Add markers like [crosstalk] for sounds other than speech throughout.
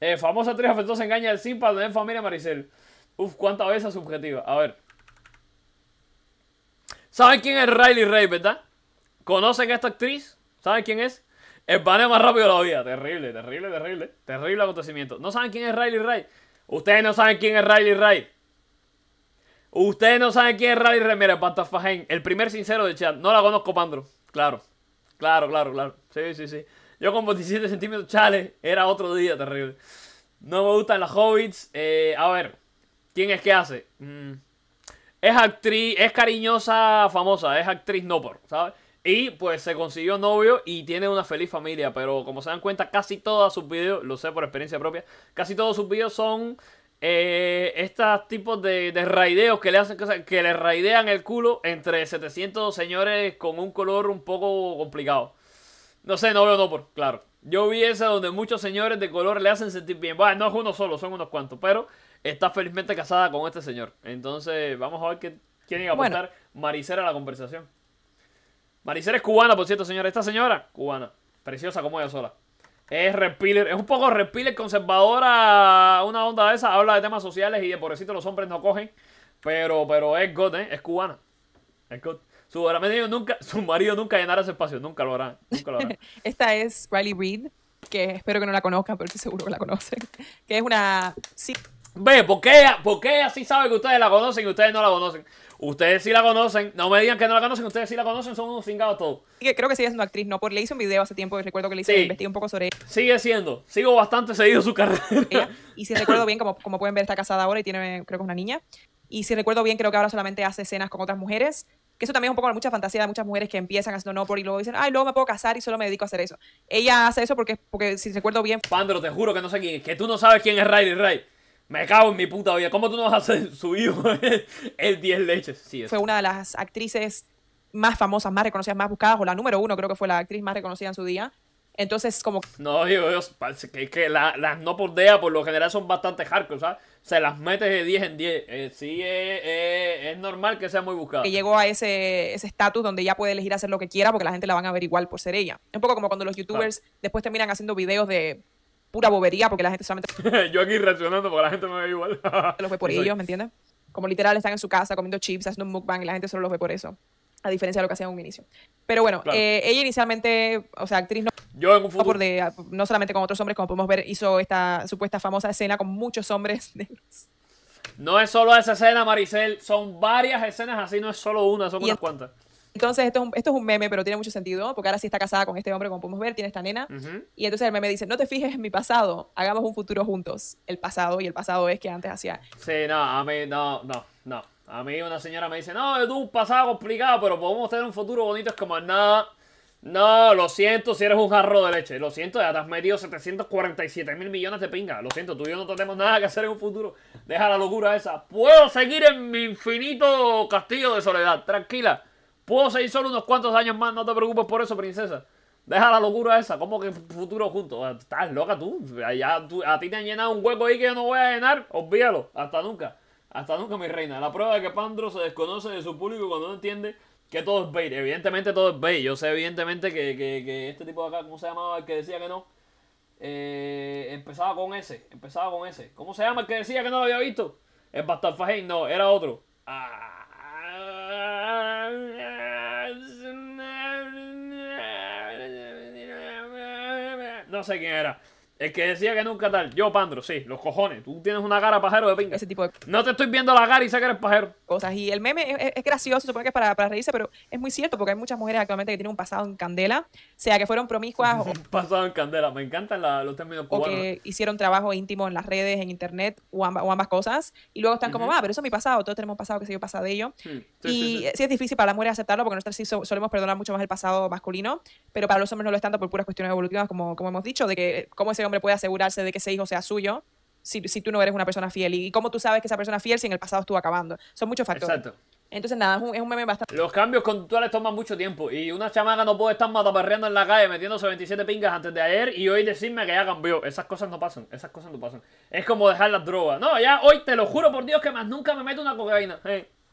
Eh, famosa trío afectuosa engaña al Simpa de familia Maricel. Uf, cuánta veces subjetiva. A ver. ¿Saben quién es Riley Ray, verdad? ¿Conocen a esta actriz? ¿Saben quién es? El panel más rápido de la vida. Terrible, terrible, terrible. Terrible acontecimiento. ¿No saben quién es Riley Ray? Ustedes no saben quién es Riley Ray. Ustedes no saben quién es Riley Ray. Mira, Pantafajén, el primer sincero de chat. No la conozco, Pandro. Claro. Claro, claro, claro. Sí, sí, sí. Yo con 27 centímetros, chale, era otro día terrible. No me gustan las hobbits. Eh, a ver, ¿quién es que hace? Mm, es actriz, es cariñosa, famosa, es actriz no por, ¿sabes? Y pues se consiguió novio y tiene una feliz familia, pero como se dan cuenta, casi todos sus videos, lo sé por experiencia propia, casi todos sus videos son eh, estos tipos de, de, raideos que le hacen que le raidean el culo entre 700 señores con un color un poco complicado. No sé, no veo no por, claro. Yo vi esa donde muchos señores de color le hacen sentir bien. Bueno, no es uno solo, son unos cuantos, pero está felizmente casada con este señor. Entonces, vamos a ver qué, quién iba a aportar Maricera a la conversación. Maricera es cubana, por cierto, señora. Esta señora, cubana. Preciosa como ella sola. Es repiler, es un poco repiler conservadora, una onda de esa. Habla de temas sociales y de pobrecito los hombres no cogen. Pero, pero es God, ¿eh? Es cubana. Es su marido nunca, su marido nunca llenará ese espacio, nunca lo hará. Nunca lo hará. [laughs] Esta es Riley Reed, que espero que no la conozcan, pero estoy seguro que la conocen. Que es una. Sí. Ve, ¿por qué, ¿por qué sí sabe que ustedes la conocen y ustedes no la conocen? Ustedes sí la conocen, no me digan que no la conocen, ustedes sí la conocen, son unos cingados todos. creo que sigue siendo actriz, no, por le hice un video hace tiempo, y recuerdo que le hice sí. un poco sobre ella. Sigue siendo, sigo bastante seguido su carrera. y si recuerdo bien, como, como pueden ver, está casada ahora y tiene, creo que es una niña. Y si recuerdo bien, creo que ahora solamente hace escenas con otras mujeres que eso también es un poco mucha fantasía de muchas mujeres que empiezan haciendo no por y luego dicen, ay, luego me puedo casar y solo me dedico a hacer eso. Ella hace eso porque, porque si recuerdo bien... Pandro, te juro que no sé quién es, que tú no sabes quién es Riley Ray. Me cago en mi puta vida. ¿Cómo tú no vas a hacer su hijo [laughs] el 10 leches? Sí, Fue una de las actrices más famosas, más reconocidas, más buscadas, o la número uno creo que fue la actriz más reconocida en su día. Entonces, como. No, digo, yo que, las no por DEA por lo general son bastante hardcore, sea Se las metes de 10 en 10. Eh, sí, eh, eh, es normal que sea muy buscada. Que llegó a ese estatus donde ya puede elegir hacer lo que quiera porque la gente la van a ver igual por ser ella. Un poco como cuando los youtubers después terminan haciendo videos de pura bobería porque la gente solamente. [laughs] yo aquí reaccionando porque la gente me ve igual. los ve por [laughs] ellos, ¿me entiendes? Como literal están en su casa comiendo chips, haciendo un mukbang y la gente solo los ve por eso a diferencia de lo que hacía en un inicio. Pero bueno, eh, ella inicialmente, o sea, actriz no, Yo en un futuro... Ah, no solamente con otros hombres, como podemos ver, hizo esta supuesta famosa escena con muchos hombres [laughs] No es solo esa escena, Maricel, son varias escenas así, no es solo una, son unas cuantas. Entonces, esto es, un, esto es un meme, pero tiene mucho sentido, porque ahora sí está casada con este hombre, como podemos ver, tiene esta nena. Y entonces el meme dice, no te fijes en mi pasado, hagamos un futuro juntos. El pasado, y el pasado es que antes hacía... Sí, no, a mí, no, no, no. A mí una señora me dice, no, es un pasado complicado, pero podemos tener un futuro bonito. Es como, nada no, lo siento si eres un jarro de leche. Lo siento, ya te has metido 747 mil millones de pingas. Lo siento, tú y yo no tenemos nada que hacer en un futuro. Deja la locura esa. Puedo seguir en mi infinito castillo de soledad, tranquila. Puedo seguir solo unos cuantos años más, no te preocupes por eso, princesa. Deja la locura esa, ¿cómo que futuro juntos? Estás loca tú? A ti te han llenado un hueco ahí que yo no voy a llenar, olvídalo, hasta nunca. Hasta nunca, mi reina. La prueba de que Pandro se desconoce de su público cuando no entiende que todo es bait. Evidentemente todo es bait. Yo sé evidentemente que, este tipo de acá, ¿cómo se llamaba el que decía que no? Eh, empezaba con ese. Empezaba con ese. ¿Cómo se llama el que decía que no lo había visto? El Bastard No, era otro. No sé quién era. El que decía que nunca tal. Yo, Pandro, sí, los cojones. Tú tienes una cara pajero de pinga. Ese tipo de... No te estoy viendo la cara y sé que eres pajero. Cosas. Y el meme es, gracioso, supongo que es para, para, reírse, pero es muy cierto porque hay muchas mujeres actualmente que tienen un pasado en candela, sea que fueron promiscuas o... [laughs] Un pasado en candela. Me encantan los términos cubanos. O que hicieron trabajo íntimo en las redes, en internet, o, ambas cosas. Y luego están como, ah, pero eso es mi pasado. Todos tenemos un pasado que se yo pasa de ello. Mm, y sí, es difícil para las mujeres aceptarlo porque nosotros sí solemos perdonar mucho más el pasado masculino, pero para los hombres no lo es tanto por puras cuestiones evolutivas, como, como hemos dicho, de que cómo hombre puede asegurarse de que ese hijo sea suyo si, si tú no eres una persona fiel? ¿Y cómo tú sabes que esa persona es fiel si en el pasado estuvo acabando? Son muchos factores. Exacto. Entonces, nada, es un, meme bastante. Los cambios conductuales toman mucho tiempo. Y una chamaca no puede estar mataparreando en la calle metiéndose 27 pingas antes de ayer y hoy decirme que ya cambió. Esas cosas no pasan, esas cosas no pasan. Es como dejar las drogas. No, ya hoy te lo juro por Dios que más nunca me meto una cocaína.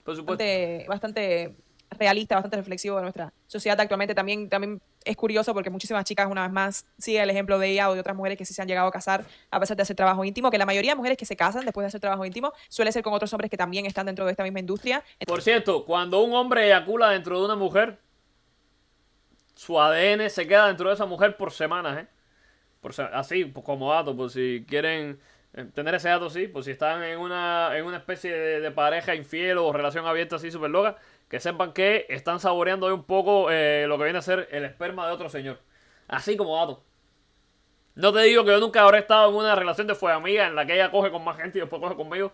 por supuesto. bastante realista, bastante reflexivo de nuestra sociedad actualmente. También, también es curioso porque muchísimas chicas, una vez más, sigue el ejemplo de ella o de otras mujeres que sí se han llegado a casar a pesar de hacer trabajo íntimo, que la mayoría de mujeres que se casan después de hacer trabajo íntimo suele ser con otros hombres que también están dentro de esta misma industria. Por cierto, cuando un hombre eyacula dentro de una mujer, su ADN se queda dentro de esa mujer por semanas, ¿eh? Por así, pues, como dato, por si quieren eh, tener ese dato, sí, pues si están en una, en una especie de, de pareja infiel o relación abierta así súper loca que sepan que están saboreando hoy un poco eh, lo que viene a ser el esperma de otro señor. Así como dato. No te digo que yo nunca habré estado en una relación de fue amiga en la que ella coge con más gente y después coge conmigo.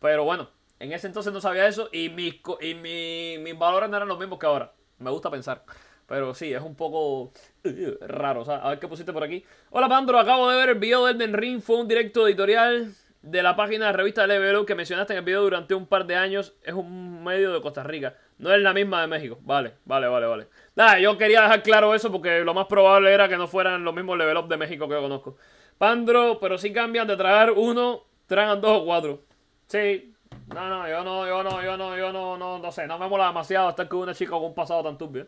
Pero bueno, en ese entonces no sabía eso y mis, y mis valores no eran los mismos que ahora. Me gusta pensar. Pero sí, es un poco eh, raro. O sea, a ver qué pusiste por aquí. Hola, Pandro. Acabo de ver el video de Elden Ring. Fue un directo editorial de la página de revista Level Up que mencionaste en el video durante un par de años es un medio de Costa Rica. No es la misma de México. Vale, vale, vale, vale. Nada, yo quería dejar claro eso porque lo más probable era que no fueran los mismos Level Up de México que yo conozco. Pandro, pero si cambian de tragar uno, tragan dos o cuatro. Sí. No, no, yo no, yo no, yo no, yo no, no, no sé. No me mola demasiado estar con una chica con un pasado tan turbio.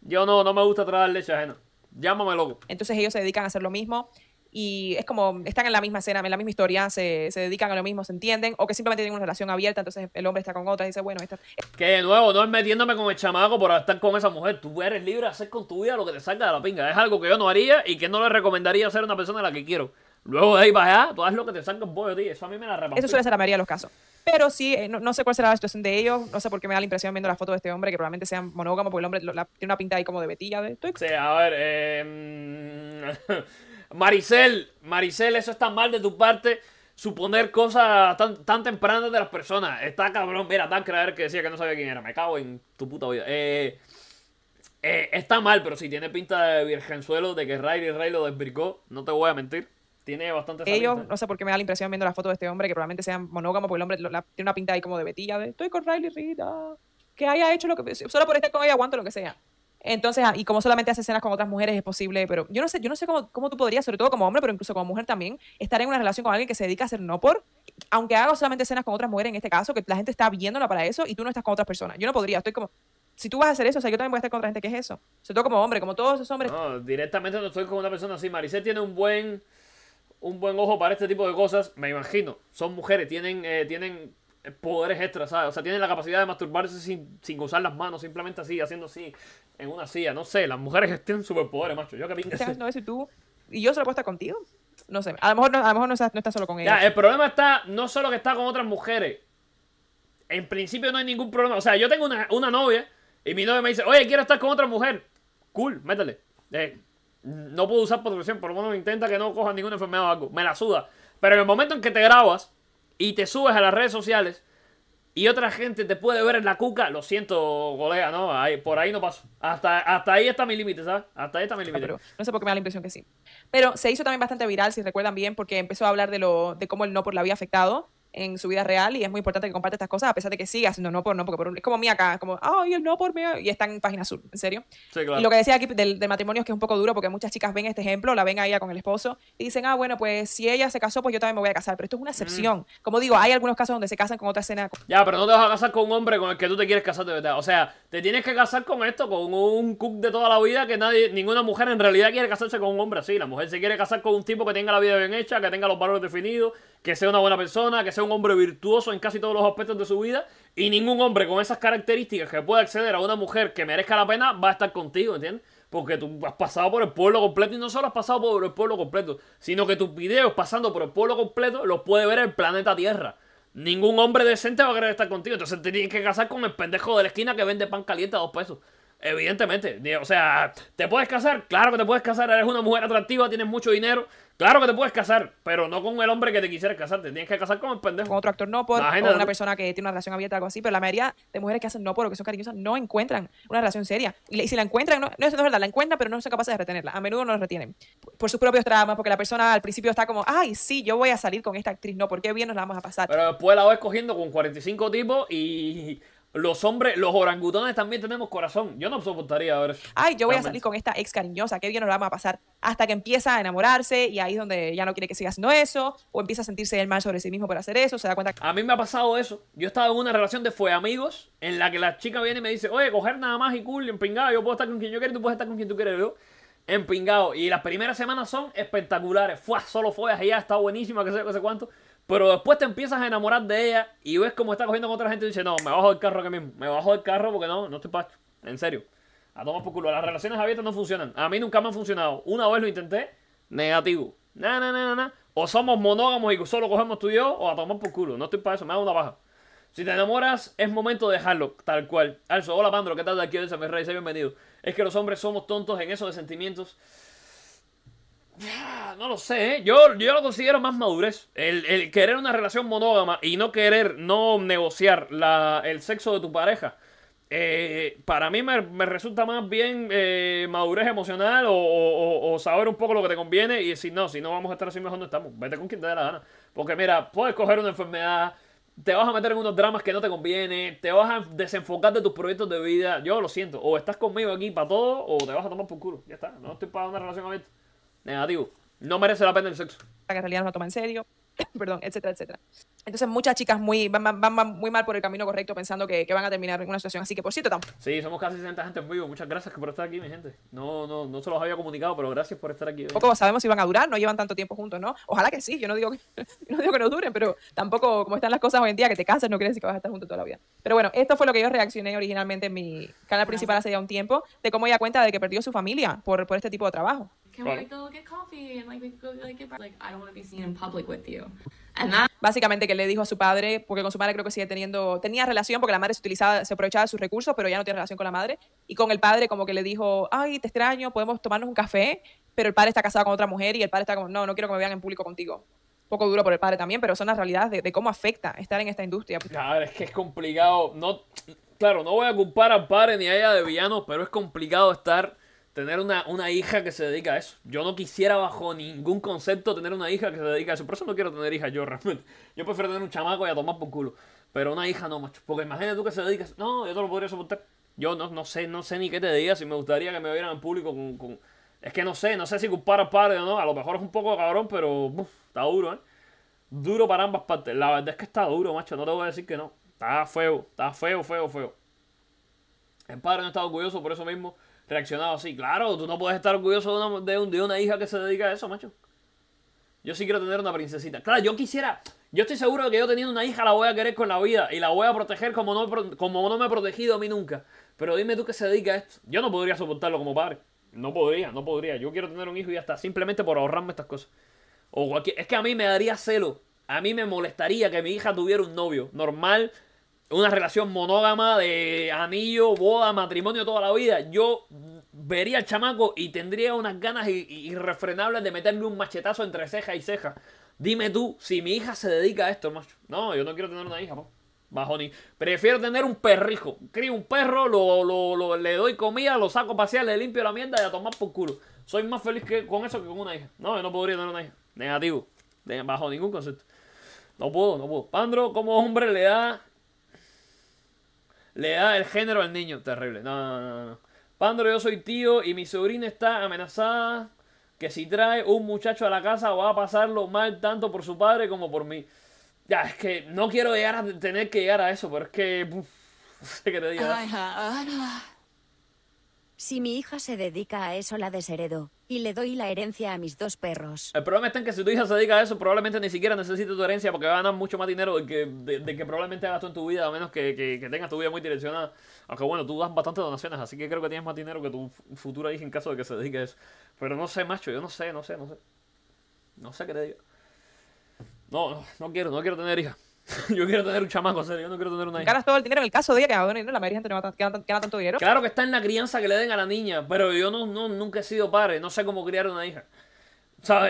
Yo no, no me gusta tragar leche ajena. Llámame loco. Entonces ellos se dedican a hacer lo mismo y es como están en la misma escena, en la misma historia, se, se, dedican a lo mismo, se entienden, o que simplemente tienen una relación abierta, entonces el hombre está con otra y dice, bueno, esta... Que de nuevo, no es metiéndome con el chamaco por estar con esa mujer, tú eres libre de hacer con tu vida lo que te salga de la pinga, es algo que yo no haría y que no le recomendaría hacer a una persona a la que quiero. Luego de ahí para allá, tú haz lo que te salga un bollo, tío, eso a mí me la repartió. Eso suele ser la mayoría de los casos. Pero sí, eh, no, sé cuál será la situación de ellos, no sé por qué me da la impresión viendo la foto de este hombre que probablemente sean monógamo, porque el hombre tiene una pinta ahí como de betilla. De... Sí, a ver, eh... [laughs] Maricel, Maricel, eso está mal de tu parte. Suponer cosas tan, tempranas de las personas. Está cabrón. Mira, tan creer que decía que no sabía quién era. Me cago en tu puta vida. Eh, eh, está mal, pero si tiene pinta de virgenzuelo, de que Riley Ray lo desbricó. No te voy a mentir. Tiene bastante Ellos, no sé por qué me da la impresión viendo la foto de este hombre, que probablemente sea monógamo porque el hombre tiene una pinta ahí como de betilla, de estoy con Riley Rita. Que haya hecho lo que. Solo por estar con ella aguanto lo que sea. Entonces, ah, y como solamente hace escenas con otras mujeres es posible, pero yo no sé, yo no sé cómo, tú podrías, sobre todo como hombre, pero incluso como mujer también, estar en una relación con alguien que se dedica a hacer no por, aunque haga solamente escenas con otras mujeres en este caso, que la gente está viéndola para eso y tú no estás con otras personas. Yo no podría, estoy como, si tú vas a hacer eso, o sea, yo también voy a estar con otra gente que es eso. Sobre todo como hombre, como todos esos hombres. No, directamente no estoy con una persona así. Maricel tiene un buen un buen ojo para este tipo de cosas, me imagino. Son mujeres, tienen, eh, tienen eh, poderes extras, ¿sabes? O sea, tiene la capacidad de masturbarse sin, usar las manos, simplemente así, haciendo así, en una silla. No sé, las mujeres [laughs] tienen superpoderes, macho. Yo que pinche. No, Y yo se lo estar contigo. No sé, a lo mejor no, a lo mejor no, está, solo con ella. Ya, el problema está no solo que está con otras mujeres. En principio no hay ningún problema. O sea, yo tengo una, una novia y mi novia me dice, oye, quiero estar con otra mujer. Cool, métele. no puedo usar protección, por lo menos intenta que no coja ninguna enfermedad o algo. Me la suda. Pero en el momento en que te grabas y te subes a las redes sociales y otra gente te puede ver en la cuca, lo siento, colega, no, por ahí no paso. Hasta, hasta ahí está mi límite, ¿sabes? Hasta ahí está mi límite. no sé por qué me da la impresión que sí. Pero se hizo también bastante viral, si recuerdan bien, porque empezó a hablar de, lo, de cómo el no por la había afectado en su vida real y es muy importante que comparte estas cosas a pesar de que siga haciendo no por no, porque por es como Mía acá, como, ay, el no por mí, y está en página azul, en serio. Sí, claro. lo que decía aquí del, matrimonio es que es un poco duro porque muchas chicas ven este ejemplo, la ven a con el esposo y dicen, ah, bueno, pues si ella se casó, pues yo también me voy a casar, pero esto es una excepción. Como digo, hay algunos casos donde se casan con otra escena. Ya, pero no te vas a casar con un hombre con el que tú te quieres casar de verdad. O sea, te tienes que casar con esto, con un cook de toda la vida que nadie, ninguna mujer en realidad quiere casarse con un hombre así. La mujer se quiere casar con un tipo que tenga la vida bien hecha, que tenga los valores definidos, que sea una buena persona, que sea un hombre virtuoso en casi todos los aspectos de su vida. Y ningún hombre con esas características que pueda acceder a una mujer que merezca la pena va a estar contigo, ¿entiendes? Porque tú has pasado por el pueblo completo y no solo has pasado por el pueblo completo, sino que tus videos pasando por el pueblo completo los puede ver el planeta Tierra. Ningún hombre decente va a querer estar contigo. Entonces te tienes que casar con el pendejo de la esquina que vende pan caliente a dos pesos. Evidentemente. O sea, ¿te puedes casar? Claro que te puedes casar. Eres una mujer atractiva, tienes mucho dinero, Claro que te puedes casar, pero no con el hombre que te quisiera casar. Te tienes que casar con el pendejo. Con otro actor no por, una persona que tiene una relación abierta o algo así. Pero la mayoría de mujeres que hacen no por lo que son cariñosas no encuentran una relación seria. Y, si la encuentran, no, no, es verdad, la encuentran, pero no son capaces de retenerla. A menudo no la retienen. Por sus propios traumas, porque la persona al principio está como, ay, sí, yo voy a salir con esta actriz no, porque bien nos la vamos a pasar. Pero después la va escogiendo con 45 tipos y los hombres, los orangutones también tenemos corazón. Yo no soportaría ver Ay, yo voy a salir con esta ex cariñosa, qué bien nos la vamos a pasar. Hasta que empieza a enamorarse y ahí es donde ya no quiere que siga haciendo eso, o empieza a sentirse el mal sobre sí mismo por hacer eso, se da cuenta A mí me ha pasado eso. Yo estaba en una relación de fue amigos, en la que la chica viene y me dice, oye, coger nada más y cool, empingado, yo puedo estar con quien yo y tú puedes estar con quien tú quieres, empingado. Y las primeras semanas son espectaculares. Fue solo fue, Ya está buenísima, que sé, que sé cuánto. Pero después te empiezas a enamorar de ella y ves cómo está cogiendo con otra gente y dice, no, me bajo del carro aquí mismo, me bajo del carro porque no, no estoy pacho. En serio. A tomar por culo. Las relaciones abiertas no funcionan. A mí nunca me han funcionado. Una vez lo intenté, negativo. Na, na, na, na, O somos monógamos y solo cogemos tú y yo, o a tomar por culo. No estoy para eso, me hago una baja. Si te enamoras, es momento de dejarlo, tal cual. Alzo, hola Pandro, ¿qué tal? De Aquí Dice mi rey, bienvenido. Es que los hombres somos tontos en eso de sentimientos. Ah, no lo sé, ¿eh? yo, yo lo considero más madurez. El, querer una relación monógama y no querer, no negociar el sexo de tu pareja. Eh, para mí me, resulta más bien eh, madurez emocional o, saber un poco lo que te conviene y decir, no, si no vamos a estar así mejor no estamos. Vete con quien te dé la gana. Porque mira, puedes coger una enfermedad, te vas a meter en unos dramas que no te conviene, te vas a desenfocar de tus proyectos de vida. Yo lo siento, o estás conmigo aquí para todo o te vas a tomar por culo. Ya está, no estoy para una relación abierta. Negativo. No merece la pena el sexo. La que en realidad no lo toma en serio, [coughs] perdón, etcétera, etcétera. Entonces muchas chicas muy, van, van, van muy mal por el camino correcto pensando que, que, van a terminar en una situación así que por cierto tampoco. Sí, somos casi 60 gente en vivo. Muchas gracias por estar aquí, mi gente. No, no, no se los había comunicado, pero gracias por estar aquí. Poco sabemos si van a durar, no llevan tanto tiempo juntos, ¿no? Ojalá que sí, yo no digo que, [laughs] no digo que duren, pero tampoco como están las cosas hoy en día, que te cansas no crees que vas a estar juntos toda la vida. Pero bueno, esto fue lo que yo reaccioné originalmente en mi canal principal ah. hace ya un tiempo, de cómo ella cuenta de que perdió su familia por, por este tipo de trabajo. Básicamente que le dijo a su padre, porque con su madre creo que sigue teniendo, tenía relación porque la madre se utilizaba, se aprovechaba de sus recursos, pero ya no tiene relación con la madre. Y con el padre como que le dijo, ay, te extraño, podemos tomarnos un café, pero el padre está casado con otra mujer y el padre está como, no, no quiero que me vean en público contigo. poco duro por el padre también, pero son las realidades de, cómo afecta estar en esta industria. Claro, es que es complicado. No, claro, no voy a culpar al padre ni a ella de villano pero es complicado estar tener una, hija que se dedica a eso. Yo no quisiera bajo ningún concepto tener una hija que se dedica a eso. Por eso no quiero tener hija yo [laughs] realmente. Yo prefiero tener un chamaco y a tomar por culo. Pero una hija no, macho. Porque imagínate tú que se dedicas. No, yo no lo podría soportar. Yo no, sé, no sé ni qué te diga. Si me gustaría que me vieran en público con, Es que no sé, no sé si culpar al padre o no. A lo mejor es un poco cabrón, pero está duro, ¿eh? Duro para ambas partes. La verdad es que está duro, macho. No te voy a decir que no. Está feo, está feo, feo, feo. El padre no está orgulloso por eso mismo reaccionado así. Claro, tú no puedes estar orgulloso de una, una hija que se dedica a eso, macho. Yo sí quiero tener una princesita. Claro, yo quisiera. Yo estoy seguro de que yo teniendo una hija la voy a querer con la vida y la voy a proteger como no, como no me ha protegido a mí nunca. Pero dime tú que se dedica a esto. Yo no podría soportarlo como padre. No podría, no podría. Yo quiero tener un hijo y ya está. Simplemente por ahorrarme estas cosas. O Es que a mí me daría celo. A mí me molestaría que mi hija tuviera un novio normal una relación monógama de anillo, boda, matrimonio toda la vida, yo vería al chamaco y tendría unas ganas irrefrenables de meterle un machetazo entre ceja y ceja. Dime tú, si mi hija se dedica a esto, macho. No, yo no quiero tener una hija, Bajo ni. Prefiero tener un perrijo. Crío un perro, lo, lo, le doy comida, lo saco a pasear, le limpio la mierda y a tomar por culo. Soy más feliz con eso que con una hija. No, yo no podría tener una hija. Negativo. bajo ningún concepto. No puedo, no puedo. Pandro, como hombre, le da le da el género al niño. Terrible. No, no, no, no. Pandro, yo soy tío y mi sobrina está amenazada que si trae un muchacho a la casa va a pasarlo mal tanto por su padre como por mí. Ya, es que no quiero llegar a tener que llegar a eso, pero es que... [laughs] no sé qué te si mi hija se dedica a eso, la desheredo. Y le doy la herencia a mis dos perros. El problema está en que si tu hija se dedica a eso, probablemente ni siquiera necesite tu herencia porque va a mucho más dinero de que, probablemente hagas tú en tu vida, a menos que, tengas tu vida muy direccionada. Aunque bueno, tú das bastantes donaciones, así que creo que tienes más dinero que tu futura hija en caso de que se dedique a eso. Pero no sé, macho, yo no sé, no sé, no sé. No sé qué te digo. no, no quiero, no quiero tener hija. [laughs] yo quiero tener un chamaco, serio, yo no quiero tener una hija. todo el dinero en caso de que ah, la mayoría de tanto dinero. Claro que está en la crianza que le den a la niña, pero yo no, nunca he sido padre, no sé cómo criar una hija.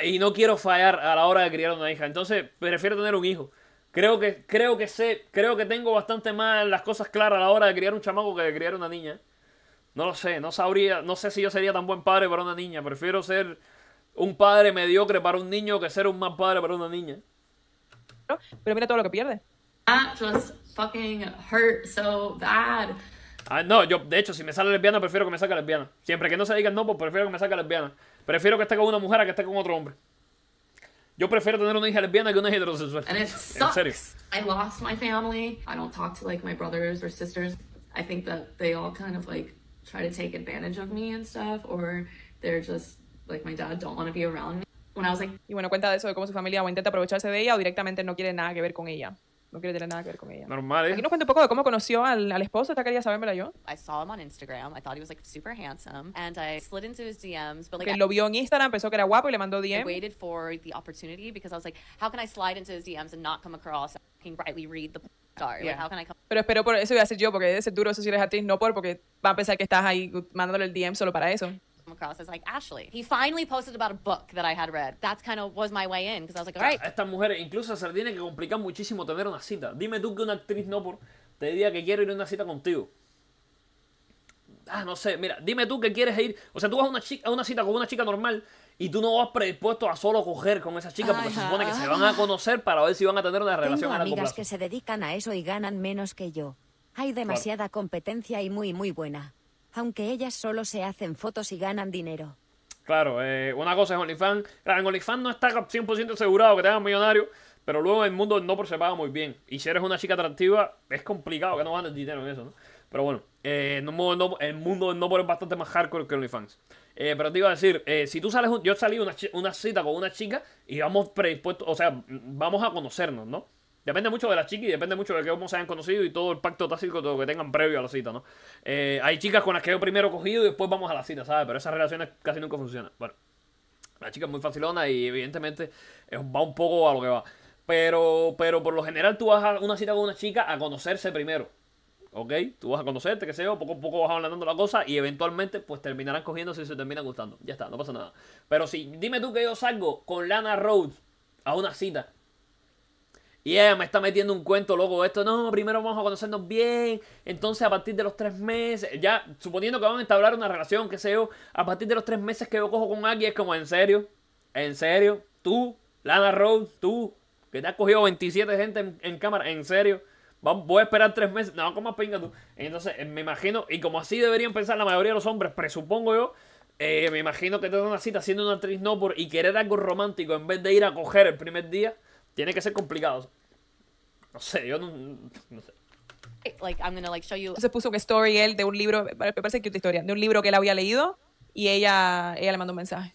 Y no quiero fallar a la hora de criar una hija, entonces prefiero tener un hijo. Creo que, creo que sé, creo que tengo bastante más las cosas claras a la hora de criar un chamaco que de criar una niña. No lo sé, no sabría, no sé si yo sería tan buen padre para una niña. Prefiero ser un padre mediocre para un niño que ser un mal padre para una niña pero mira todo lo que pierde. That just fucking hurt so bad. Ah, no, yo, de hecho, si me sale lesbiana, prefiero que me saque lesbiana. Siempre que no se digan no, pues prefiero que me saque lesbiana. Prefiero que esté con una mujer a que esté con otro hombre. Yo prefiero tener una hija lesbiana que una hija heterosexual. En serio. I lost my family. I don't talk to like my brothers or sisters. I think that they all kind of like try to take advantage of me and stuff, or they're just like my dad don't want to be around me. Y bueno, cuenta de eso, de cómo su familia o intenta aprovecharse de ella o directamente no quiere nada que ver con ella. No quiere tener nada que ver con ella. Normal, ¿eh? Aquí nos cuenta un poco de cómo conoció al, al esposo. Esta quería sabérmela yo. I saw him on Instagram. I thought he was like super handsome. And I slid into his DMs. But like, lo vio en Instagram, pensó que era guapo y le mandó DM. waited for the opportunity because I was like, how can I slide into his DMs and not come across rightly read the star? Like, how can I pero espero por eso voy a decir yo, porque debe ser duro eso si eres artista, no por porque va a pensar que estás ahí mandándole el DM solo para eso across as Ashley. He finally posted about a book that I had read. That's kind of was my Estas mujeres, incluso se tiene que complicar muchísimo tener una cita. Dime tú que una actriz no por te diría que quiero ir a una cita contigo. Ah, no sé, mira, dime tú que quieres ir. O sea, tú vas a una, chica, una cita con una chica normal y tú no vas predispuesto a solo coger con esa chica porque se supone que se van a conocer para ver si van a tener una relación Tengo a largo amigas que se dedican a eso y ganan menos que yo. Hay demasiada competencia y muy, muy buena aunque ellas solo se hacen fotos y ganan dinero. Claro, eh, una cosa es OnlyFans. Claro, en OnlyFans no está 100% asegurado que te hagas millonario, pero luego el mundo no se paga muy bien. Y si eres una chica atractiva, es complicado que no ganes dinero en eso, ¿no? Pero bueno, eh, el mundo no es bastante más hardcore que OnlyFans. Eh, pero te iba a decir, si tú sales, yo salí una, una cita con una chica y vamos predispuestos, o sea, vamos a conocernos, ¿no? Depende mucho de la chica y depende mucho de cómo se hayan conocido y todo el pacto tácito que tengan previo a la cita, ¿no? Eh, hay chicas con las que yo primero cogido y después vamos a la cita, ¿sabes? Pero esas relaciones casi nunca funcionan. Bueno, la chica es muy facilona y evidentemente va un poco a lo que va. Pero, pero por lo general tú vas a una cita con una chica a conocerse primero. ¿ok? Tú vas a conocerte, que sé yo, poco a poco vas hablando la cosa y eventualmente pues terminarán cogiendo si se terminan gustando. Ya está, no pasa nada. Pero si, dime tú que yo salgo con Lana Rhodes a una cita y ella me está metiendo un cuento, loco, esto no, primero vamos a conocernos bien, entonces a partir de los tres meses, ya, suponiendo que van a entablar una relación, qué sé yo, a partir de los tres meses que yo cojo con alguien, es como, en serio, en serio, tú, Lana Rose, tú, que te has cogido 27 gente en, cámara, en serio, voy a esperar tres meses, no, ¿cómo pinga tú. Entonces, eh, me imagino, y como así deberían pensar la mayoría de los hombres, presupongo yo, eh, me imagino que te dan una cita siendo una actriz no por y querer algo romántico en vez de ir a coger el primer día. Tiene que ser complicado. No sé, yo no, no sé. Like, Se puso un story él de un libro, parece que es una historia, de un libro que él había leído y ella, ella le mandó un mensaje. Y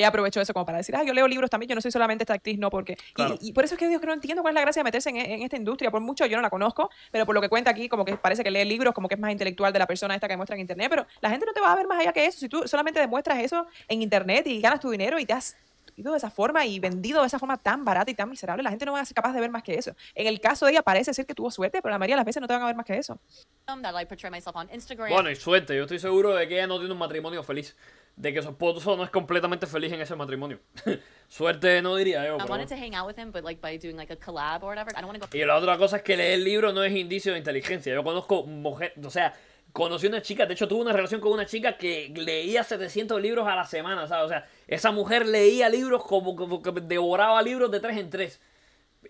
ella aprovechó eso como para decir, ah, yo leo libros también, yo no soy solamente esta actriz, no, porque... Y, por eso es que Dios que no entiendo cuál es la gracia de meterse en, en, esta industria, por mucho yo no la conozco, pero por lo que cuenta aquí, como que parece que lee libros, como que es más intelectual de la persona esta que muestra en internet, pero la gente no te va a ver más allá que eso, si tú solamente demuestras eso en internet y ganas tu dinero y te has de esa forma y vendido de esa forma tan barata y tan miserable, la gente no va a ser capaz de ver más que eso. En el caso de ella parece ser que tuvo suerte, pero la mayoría de las veces no te van a ver más que eso. Bueno, y suerte, yo estoy seguro de que ella no tiene un matrimonio feliz, de que su esposo no es completamente feliz en ese matrimonio. [laughs] suerte no diría yo. Y la otra cosa es que leer el libro no es indicio de inteligencia. Yo conozco mujeres, o sea, Conocí una chica, de hecho tuve una relación con una chica que leía 700 libros a la semana, ¿sabes? O sea, esa mujer leía libros como, que devoraba libros de tres en tres.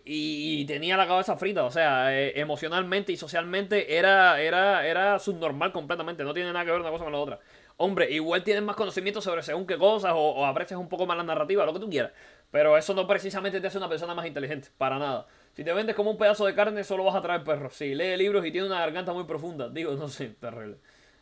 Y, tenía la cabeza frita, o sea, eh, emocionalmente y socialmente era, era, era subnormal completamente, no tiene nada que ver una cosa con la otra. Hombre, igual tienes más conocimiento sobre según qué cosas o aprecias un poco más la narrativa, lo que tú quieras, pero eso no precisamente te hace una persona más inteligente, para nada. Si te vendes como un pedazo de carne, solo vas a traer perros. Si lee libros y tiene una garganta muy profunda. Digo, no sé, terrible.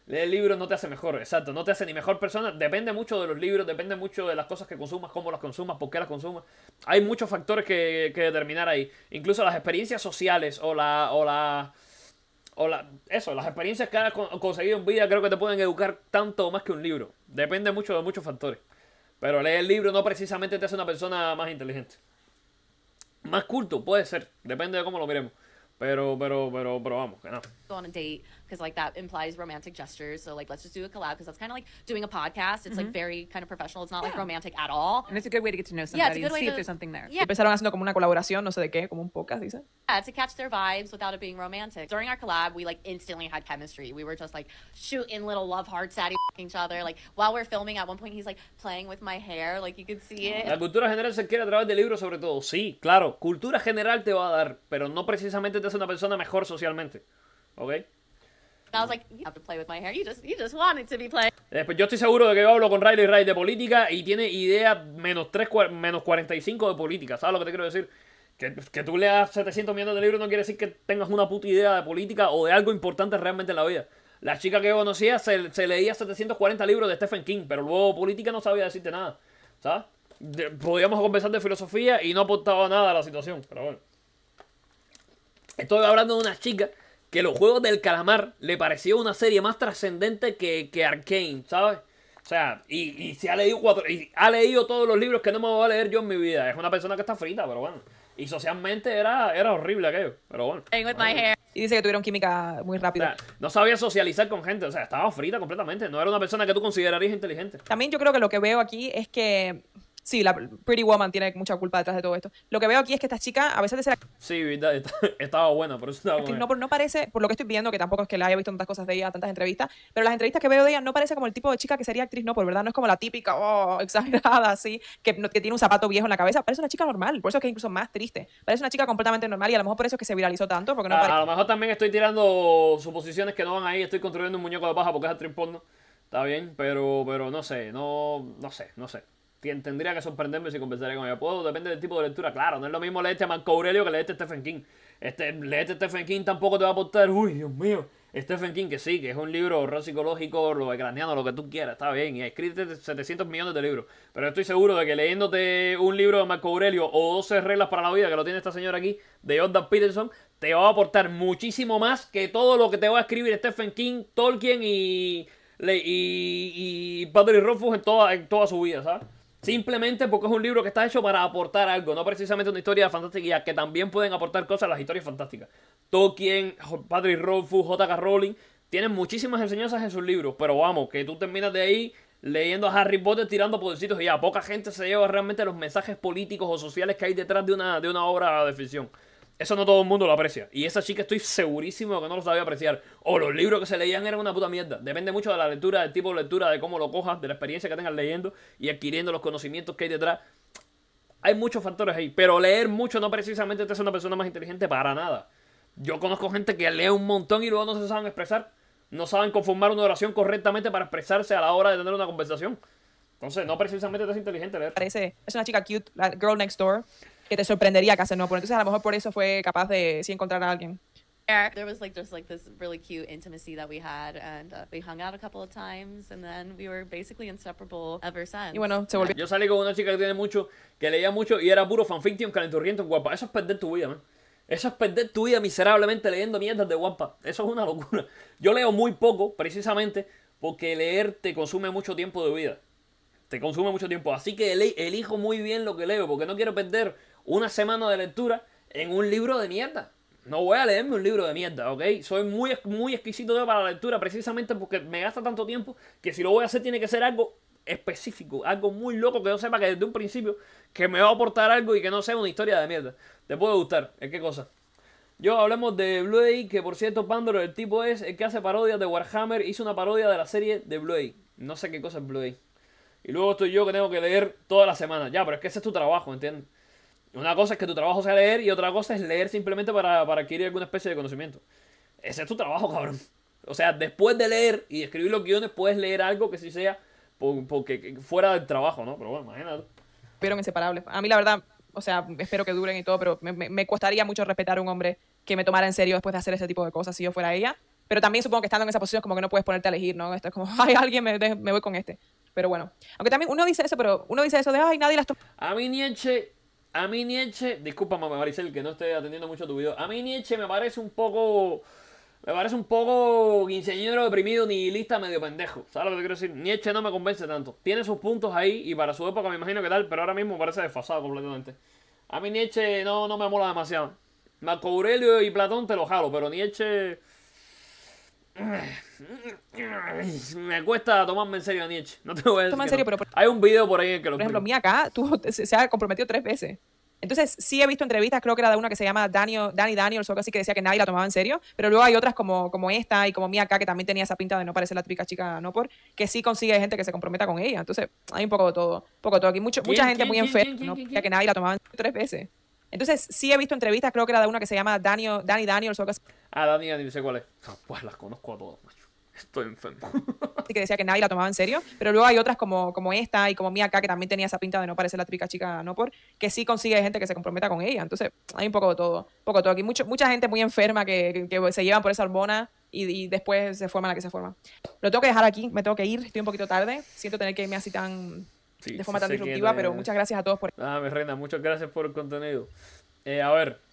Leer libros no te hace mejor, exacto, no te hace ni mejor persona. Depende mucho de los libros, depende mucho de las cosas que consumas, cómo las consumas, por qué las consumas. Hay muchos factores que, determinar ahí. Incluso las experiencias sociales o la. O la o la, eso, las experiencias que has conseguido en vida creo que te pueden educar tanto o más que un libro. Depende mucho de muchos factores. Pero leer el libro no precisamente te hace una persona más inteligente más culto, puede ser, depende de cómo lo miremos. Pero, pero, pero, pero vamos, que no. because like that implies romantic gestures. So like let's just do a collab because that's kind of like doing a podcast. It's mm-hmm. like very kind of professional. It's not yeah. like romantic at all. And it's a good way to get to know somebody yeah, it's a good way see to... if there's something there. Yeah. Empezaron haciendo como una colaboración, no sé de qué, como un podcast, dice. Yeah, to catch their vibes without it being romantic. During our collab, we like instantly had chemistry. We were just like shooting little love hearts at each other. Like while we're filming, at one point he's like playing with my hair, like you could see it. La cultura general se quiere a través de libros sobre todo. Sí, claro, cultura general te va a dar, pero no precisamente te hace una persona mejor socialmente. ¿Ok? yo estoy seguro de que yo hablo con Riley Riley de política y tiene idea menos, 3, menos 45 de política. ¿Sabes lo que te quiero decir? Que, que tú leas 700 millones de libros no quiere decir que tengas una puta idea de política o de algo importante realmente en la vida. La chica que yo conocía se, se leía 740 libros de Stephen King, pero luego política no sabía decirte nada. ¿Sabes? podíamos conversar de filosofía y no aportaba nada a la situación. Pero bueno. Estoy hablando de una chica que los Juegos del Calamar le pareció una serie más trascendente que, que Arkane, ¿sabes? O sea, y, se ha leído cuatro, y ha leído todos los libros que no me voy a leer yo en mi vida. Es una persona que está frita, pero bueno. Y socialmente era, era horrible aquello, pero bueno. Y dice que tuvieron química muy rápida. no sabía socializar con gente, o sea, estaba frita completamente. No era una persona que tú considerarías inteligente. También yo creo que lo que veo aquí es que Sí, la Pretty Woman tiene mucha culpa detrás de todo esto. Lo que veo aquí es que esta chica, a veces Sí, estaba buena, por eso estaba No, no parece, por lo que estoy viendo, que tampoco es que la haya visto tantas cosas de ella, tantas entrevistas, pero las entrevistas que veo de ella no parece como el tipo de chica que sería actriz, no, por verdad, no es como la típica, oh, [laughs] exagerada, así, que, tiene un zapato viejo en la cabeza. Parece una chica normal, por eso es que incluso más triste. Parece una chica completamente normal y a lo mejor por eso es que se viralizó tanto, porque no parece. A lo mejor también estoy tirando suposiciones que no van ahí, estoy construyendo un muñeco de paja porque es actriz porno. Está bien, pero, pero no sé, no, no sé, no sé tendría que sorprenderme si conversaría con ella. Puedo, depende del tipo de lectura. Claro, no es lo mismo leerte este a Marco Aurelio que leerte este a Stephen King. Este, leerte a Stephen King tampoco te va a aportar. Uy, Dios mío. Stephen King, que sí, que es un libro horror psicológico, lo ecraniano, lo que tú quieras, está bien, y ha escrito 700 millones de libros. Pero estoy seguro de que leyéndote un libro de Marco Aurelio o 12 reglas para la vida, que lo tiene esta señora aquí, de Jordan Peterson, te va a aportar muchísimo más que todo lo que te va a escribir Stephen King, Tolkien y, y, y, Patrick en toda, en toda su vida, ¿sabes? Simplemente porque es un libro que está hecho para aportar algo, no precisamente una historia fantástica, que también pueden aportar cosas a las historias fantásticas. Tolkien, Patrick Rothfuss, J.K. Rowling, tienen muchísimas enseñanzas en sus libros, pero vamos, que tú terminas de ahí leyendo a Harry Potter tirando podercitos y ya poca gente se lleva realmente los mensajes políticos o sociales que hay detrás de una, de una obra de ficción. Eso no todo el mundo lo aprecia. Y esa chica estoy segurísimo que no lo sabía apreciar. O los libros que se leían eran una puta mierda. Depende mucho de la lectura, del tipo de lectura, de cómo lo cojas, de la experiencia que tengas leyendo y adquiriendo los conocimientos que hay detrás. Hay muchos factores ahí. Pero leer mucho no precisamente te hace una persona más inteligente para nada. Yo conozco gente que lee un montón y luego no se saben expresar. No saben conformar una oración correctamente para expresarse a la hora de tener una conversación. Entonces, no precisamente te hace inteligente leer. Parece, es una chica cute, la girl next door que te sorprendería que no. Pero entonces a lo mejor por eso fue capaz de sí encontrar a alguien. There Y bueno, Yo salí con una chica que tiene mucho, que leía mucho y era puro fanfiction, calenturriento, guapa. Eso es perder tu vida, man. Eso es perder tu vida miserablemente leyendo mierdas de guapa. Eso es una locura. Yo leo muy poco, precisamente, porque leer te consume mucho tiempo de vida. Te consume mucho tiempo. Así que elijo muy bien lo que leo, porque no quiero perder una semana de lectura en un libro de mierda. No voy a leerme un libro de mierda, ¿ok? Soy muy, muy exquisito para la lectura precisamente porque me gasta tanto tiempo que si lo voy a hacer tiene que ser algo específico, algo muy loco que yo sepa que desde un principio que me va a aportar algo y que no sea una historia de mierda. Te puede gustar, ¿es ¿eh? qué cosa? Yo hablemos de Bluey que por cierto, Pandoro, el tipo es el que hace parodias de Warhammer, hizo una parodia de la serie de Bluey No sé qué cosa es eye. Y luego estoy yo que tengo que leer toda la semana. Ya, pero es que ese es tu trabajo, ¿entiendes? Una cosa es que tu trabajo sea leer y otra cosa es leer simplemente para, para adquirir alguna especie de conocimiento. Ese es tu trabajo, cabrón. O sea, después de leer y escribir los guiones, puedes leer algo que sí sea porque fuera del trabajo, ¿no? Pero bueno, imagínate. Pero inseparables. A mí, la verdad, o sea, espero que duren y todo, pero me, me, costaría mucho respetar a un hombre que me tomara en serio después de hacer ese tipo de cosas si yo fuera ella. Pero también supongo que estando en esa posición como que no puedes ponerte a elegir, ¿no? Esto es como, [laughs] ay, alguien me, voy con este. Pero bueno. Aunque también uno dice eso, pero uno dice eso de, ay, nadie las... A mí Nietzsche a mí Nietzsche, discúpame Maricel que no esté atendiendo mucho tu video. A mí Nietzsche me parece un poco... Me parece un poco ingeniero deprimido, lista medio pendejo. ¿Sabes lo que te quiero decir? Nietzsche no me convence tanto. Tiene sus puntos ahí y para su época me imagino que tal, pero ahora mismo parece desfasado completamente. A mí Nietzsche no, no me mola demasiado. Marco Aurelio y Platón te lo jalo, pero Nietzsche... Me cuesta tomarme en serio a Nietzsche. No te voy a decir. Toma en serio, pero Hay un video por ahí que lo. Por ejemplo, Mia acá [laughs] se ha comprometido tres veces. Entonces, sí he visto entrevistas, creo que era de una que se llama Daniel, Danny Daniels o algo así, que decía que nadie la tomaba en serio, pero luego hay otras como, como esta y como Mia acá, que también tenía esa pinta de no parecer la típica chica no por, que sí consigue gente que se comprometa con ella. Entonces, hay un poco de todo, poco de todo. Aquí mucho, mucha gente muy enferma, que nadie la tomaba en serio tres veces. Entonces, sí he visto entrevistas, creo que era de una que se llama Daniel, Danny Daniels o Ah, Dani, ni sé cuál es. Pues las conozco a todas, macho. Estoy enfermo. Así [laughs] que decía que nadie la tomaba en serio, pero luego hay otras como, como esta y como Mía acá que también tenía esa pinta de no parecer la típica chica no por, que sí consigue gente que se comprometa con ella. Entonces, hay un poco de todo. poco todo. Aquí mucha gente muy enferma que, se llevan por esa hormona y, después se forma la que se forma. Lo tengo que dejar aquí, me tengo que ir, estoy un poquito tarde. Siento tener que irme así tan de forma tan disruptiva, pero muchas gracias a todos por. Ah, mi reina, muchas gracias por el contenido. Eh, a ver,